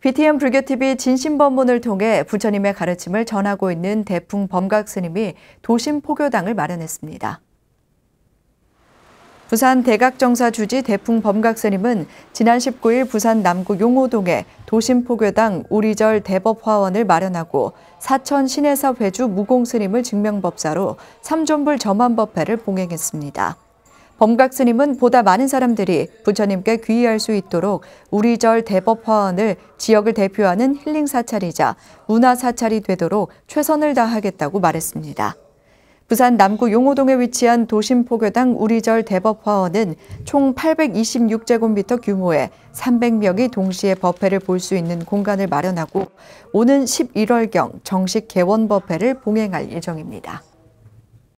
BTN 불교TV 진심법문을 통해 부처님의 가르침을 전하고 있는 대풍 범각스님이 도심 포교당을 마련했습니다. 부산 대각정사 주지 대풍 범각스님은 지난 19일 부산 남구 용호동에 도심포교당 우리절 대법화원을 마련하고 사천 신해사 회주 무공스님을 증명법사로 삼존불 점안법회를 봉행했습니다. 범각 스님은 보다 많은 사람들이 부처님께 귀의할 수 있도록 우리절 대법 화원을 지역을 대표하는 힐링 사찰이자 문화 사찰이 되도록 최선을 다하겠다고 말했습니다. 부산 남구 용호동에 위치한 도심포교당 우리절 대법 화원은 총 826제곱미터 규모의 300명이 동시에 법회를 볼 수 있는 공간을 마련하고 오는 11월경 정식 개원 법회를 봉행할 예정입니다.